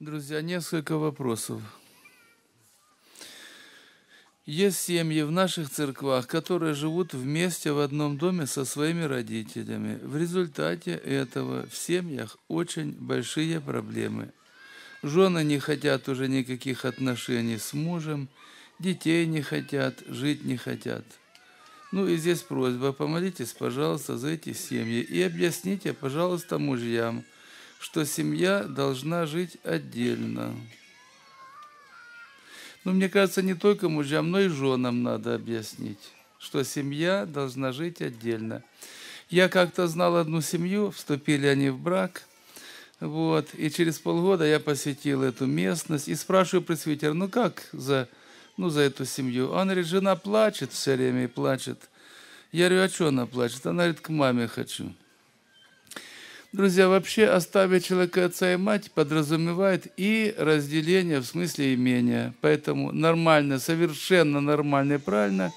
Друзья, несколько вопросов. Есть семьи в наших церквах, которые живут вместе в одном доме со своими родителями. В результате этого в семьях очень большие проблемы. Жены не хотят уже никаких отношений с мужем, детей не хотят, жить не хотят. Ну и здесь просьба, помолитесь, пожалуйста, за эти семьи и объясните, пожалуйста, мужьям – что семья должна жить отдельно. Но ну, мне кажется, не только мужьям, но и женам надо объяснить, что семья должна жить отдельно. Я как-то знал одну семью, вступили они в брак, вот, и через полгода я посетил эту местность и спрашиваю пресвитера, ну как за, ну, за эту семью? Он говорит, жена плачет все время и плачет. Я говорю, а что она плачет? Она говорит, к маме хочу. Друзья, вообще оставить человека отца и мать подразумевает и разделение в смысле имения. Поэтому нормально, совершенно нормально и правильно,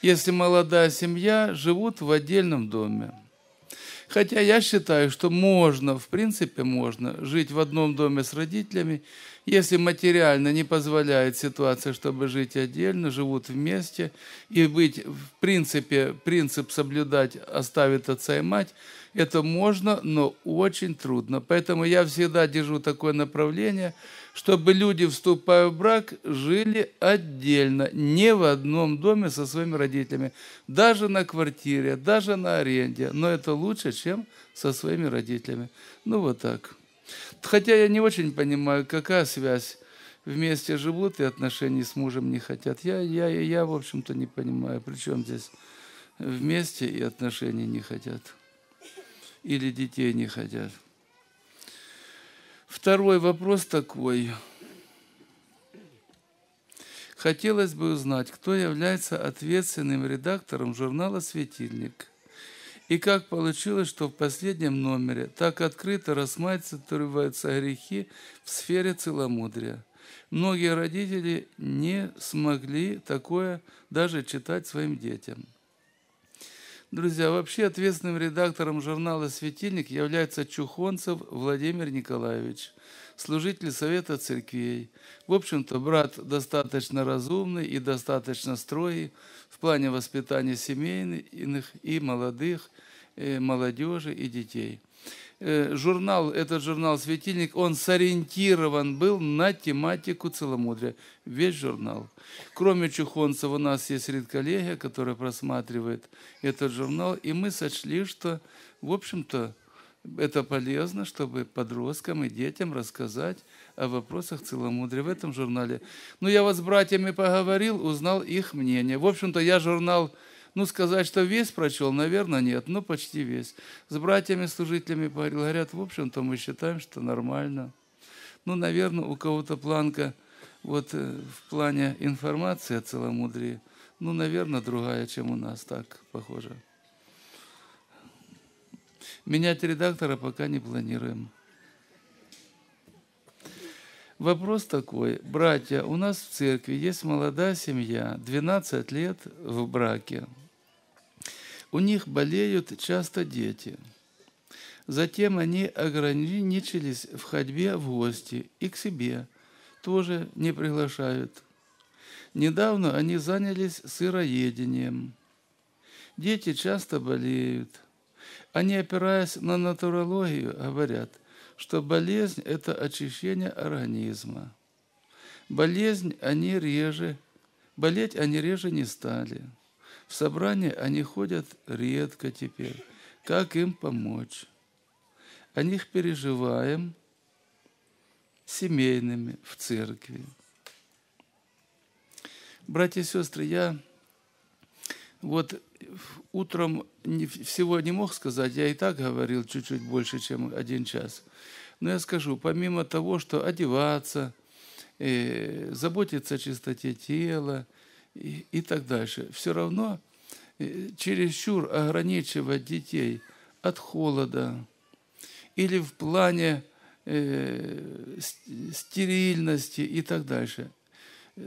если молодая семья живут в отдельном доме. Хотя я считаю, что можно, в принципе можно, жить в одном доме с родителями, если материально не позволяет ситуация, чтобы жить отдельно, живут вместе, и быть, в принципе, принцип соблюдать, оставит отца и мать, это можно, но очень трудно. Поэтому я всегда держу такое направление, чтобы люди, вступая в брак, жили отдельно, не в одном доме со своими родителями. Даже на квартире, даже на аренде. Но это лучше, чем со своими родителями. Ну, вот так. Хотя я не очень понимаю, какая связь вместе живут и отношений с мужем не хотят. Я, я, я в общем-то, не понимаю, при чем здесь вместе и отношения не хотят или детей не хотят. Второй вопрос такой. Хотелось бы узнать, кто является ответственным редактором журнала «Светильник». И как получилось, что в последнем номере так открыто рассматриваются грехи в сфере целомудрия. Многие родители не смогли такое даже читать своим детям. Друзья, вообще ответственным редактором журнала «Светильник» является Чухонцев Владимир Николаевич, служитель Совета Церквей. В общем-то, брат достаточно разумный и достаточно строгий в плане воспитания семейных и молодых – Э, молодежи и детей. Э, журнал, этот журнал «Светильник», он сориентирован был на тематику целомудрия. Весь журнал. Кроме Чухонцев, у нас есть редколлегия, которая просматривает этот журнал, и мы сочли, что, в общем-то, это полезно, чтобы подросткам и детям рассказать о вопросах целомудрия в этом журнале. Ну, я вот с братьями поговорил, узнал их мнение. В общем-то, я журнал ну, сказать, что весь прочел, наверное, нет, но почти весь. С братьями-служителями поговорил, говорят, в общем-то, мы считаем, что нормально. Ну, наверное, у кого-то планка вот э, в плане информации о целомудрии, ну, наверное, другая, чем у нас, так похоже. Менять редактора пока не планируем. Вопрос такой. Братья, у нас в церкви есть молодая семья, 12 лет в браке. У них болеют часто дети. Затем они ограничились в ходьбе в гости и к себе, тоже не приглашают. Недавно они занялись сыроедением. Дети часто болеют. Они, опираясь на натурологию, говорят, что болезнь – это очищение организма. Болезнь они реже, болеть они реже не стали. В собрание они ходят редко теперь. Как им помочь? О них переживаем семейными в церкви. Братья и сестры, я вот утром всего не мог сказать, я и так говорил чуть-чуть больше, чем один час. Но я скажу, помимо того, что одеваться, э, заботиться о чистоте тела и, и так дальше, все равно чересчур ограничивать детей от холода или в плане э, стерильности и так дальше.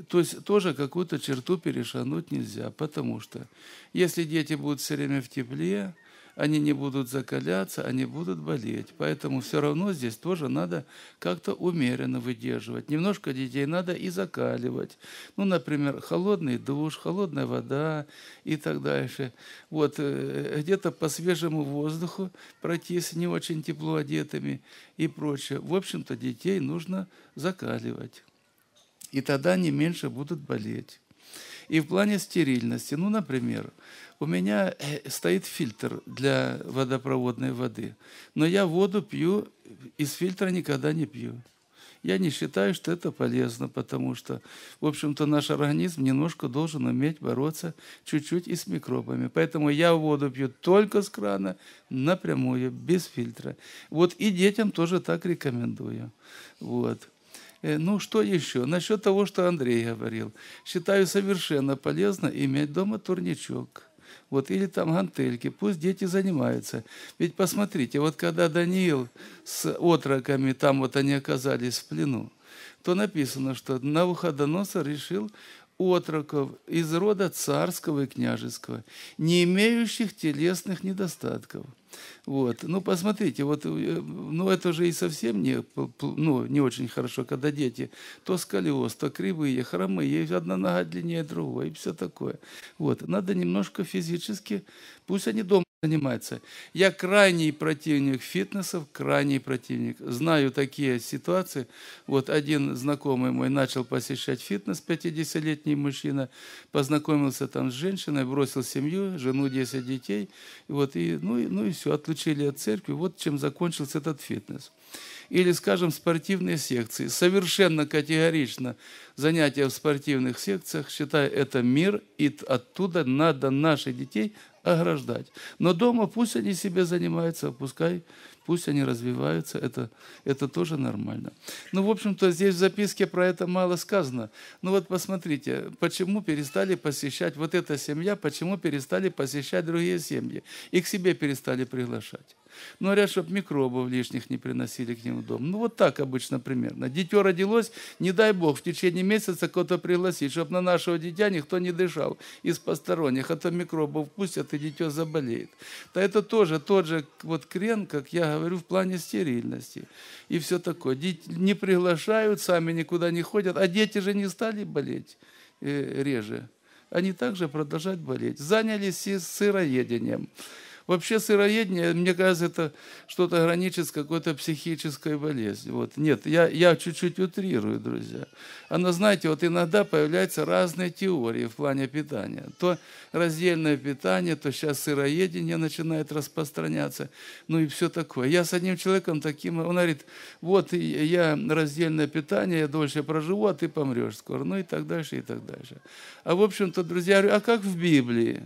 То есть тоже какую-то черту перешануть нельзя, потому что если дети будут все время в тепле, они не будут закаляться, они будут болеть. Поэтому все равно здесь тоже надо как-то умеренно выдерживать. Немножко детей надо и закаливать. Ну, например, холодный душ, холодная вода и так дальше. Вот э, э, где-то по свежему воздуху пройтись не очень тепло одетыми и прочее. В общем-то, детей нужно закаливать. И тогда они меньше будут болеть. И в плане стерильности, ну, например, у меня э, стоит фильтр для водопроводной воды, но я воду пью, из фильтра никогда не пью. Я не считаю, что это полезно, потому что, в общем-то, наш организм немножко должен уметь бороться чуть-чуть и с микробами. Поэтому я воду пью только с крана, напрямую, без фильтра. Вот и детям тоже так рекомендую. Вот. Э, ну, что еще? Насчет того, что Андрей говорил. Считаю совершенно полезно иметь дома турничок. Вот, или там гантельки, пусть дети занимаются. Ведь посмотрите, вот когда Даниил с отроками, там вот они оказались в плену, то написано, что Навуходоносор решил отроков из рода царского и княжеского, не имеющих телесных недостатков – вот. Ну, посмотрите, вот, э, ну, это же и совсем не, ну, не очень хорошо, когда дети то сколиоз, то кривые, хромые, одна нога длиннее другой, и все такое. Вот. Надо немножко физически, пусть они дома занимается. Я крайний противник фитнесов, крайний противник. Знаю такие ситуации. Вот один знакомый мой начал посещать фитнес, 50-летний мужчина, познакомился там с женщиной, бросил семью, жену, 10 детей. И вот, и, ну, и, ну и все, отлучили от церкви. Вот чем закончился этот фитнес. Или, скажем, спортивные секции. Совершенно категорично занятия в спортивных секциях, считаю, это мир, и оттуда надо наших детей ограждать. Но дома пусть они себе занимаются, пускай Пусть они развиваются, это, это тоже нормально. Ну, в общем-то, здесь в записке про это мало сказано. Ну вот посмотрите, почему перестали посещать вот эта семья, почему перестали посещать другие семьи. И к себе перестали приглашать. Ну, говорят, чтобы микробов лишних не приносили к ним в дом. Ну, вот так обычно примерно. Дитё родилось, не дай бог, в течение месяца кого-то пригласить, чтобы на нашего дитя никто не дышал из посторонних, а то микробов пустят, и дитё заболеет. Да это тоже тот же вот крен, как я говорю в плане стерильности. И все такое. Дети не приглашают, сами никуда не ходят. А дети же не стали болеть э, реже. Они также продолжают болеть. Занялись и сыроедением. Вообще сыроедение, мне кажется, это что-то граничит с какой-то психической болезнью. Вот. Нет, я, я чуть-чуть утрирую, друзья. Оно, знаете, вот иногда появляются разные теории в плане питания. То раздельное питание, то сейчас сыроедение начинает распространяться, ну и все такое. Я с одним человеком таким, он говорит, вот я раздельное питание, я дольше проживу, а ты помрешь скоро, ну и так дальше, и так дальше. А в общем-то, друзья, я говорю, а как в Библии?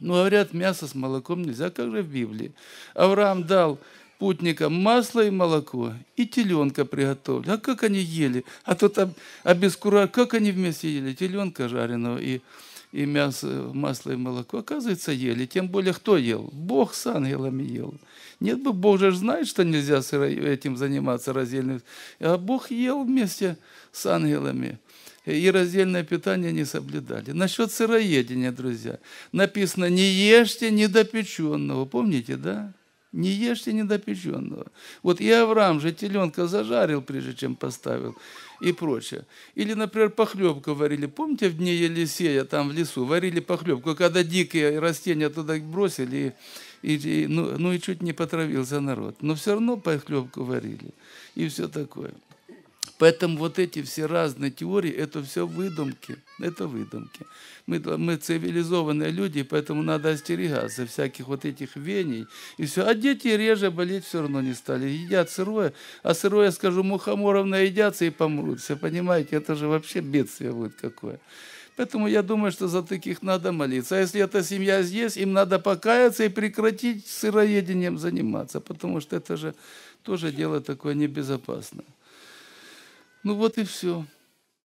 Ну, говорят, а мясо с молоком нельзя, как же в Библии. Авраам дал путникам масло и молоко, и теленка приготовили. А как они ели? А тут обескуражен, как они вместе ели? Теленка жареного и, и мясо, масло и молоко. Оказывается, ели. Тем более, кто ел? Бог с ангелами ел. Нет бы, Бог же знает, что нельзя этим заниматься раздельным. А Бог ел вместе с ангелами и раздельное питание не соблюдали. Насчет сыроедения, друзья, написано «не ешьте недопеченного». Помните, да? Не ешьте недопеченного. Вот и Авраам же теленка зажарил, прежде чем поставил, и прочее. Или, например, похлебку варили. Помните, в дни Елисея там в лесу варили похлебку, когда дикие растения туда бросили, и, и, ну, ну и чуть не потравился народ. Но все равно похлебку варили. И все такое. Поэтому вот эти все разные теории, это все выдумки. Это выдумки. Мы, мы цивилизованные люди, поэтому надо остерегаться всяких вот этих вений. И все. А дети реже болеть все равно не стали. Едят сырое. А сырое, скажу, мухоморов наедятся и помрут. Все понимаете, это же вообще бедствие будет какое. Поэтому я думаю, что за таких надо молиться. А если эта семья здесь, им надо покаяться и прекратить сыроедением заниматься, потому что это же тоже дело такое небезопасное. Ну вот и все.